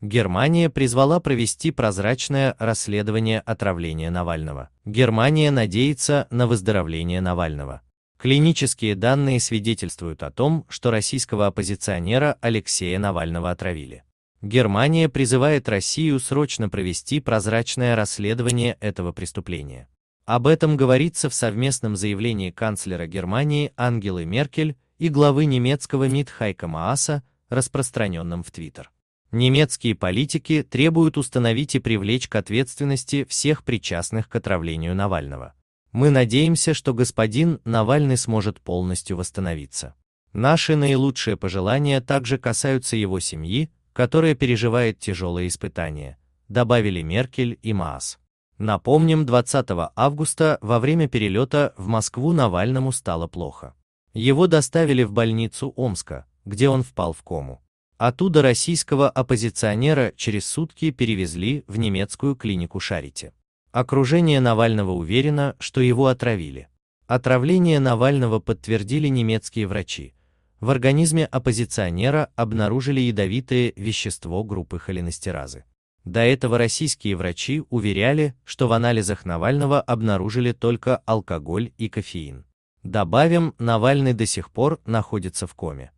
Германия призвала провести прозрачное расследование отравления Навального. Германия надеется на выздоровление Навального. Клинические данные свидетельствуют о том, что российского оппозиционера Алексея Навального отравили. Германия призывает Россию срочно провести прозрачное расследование этого преступления. Об этом говорится в совместном заявлении канцлера Германии Ангелы Меркель и главы немецкого МИД Хайка Мааса, распространенном в Твиттер. Немецкие политики требуют установить и привлечь к ответственности всех причастных к отравлению Навального. Мы надеемся, что господин Навальный сможет полностью восстановиться. Наши наилучшие пожелания также касаются его семьи, которая переживает тяжелые испытания, добавили Меркель и Маас. Напомним, 20 августа во время перелета в Москву Навальному стало плохо. Его доставили в больницу Омска, где он впал в кому. Оттуда российского оппозиционера через сутки перевезли в немецкую клинику Шарите. Окружение Навального уверено, что его отравили. Отравление Навального подтвердили немецкие врачи. В организме оппозиционера обнаружили ядовитое вещество группы холинестеразы. До этого российские врачи уверяли, что в анализах Навального обнаружили только алкоголь и кофеин. Добавим, Навальный до сих пор находится в коме.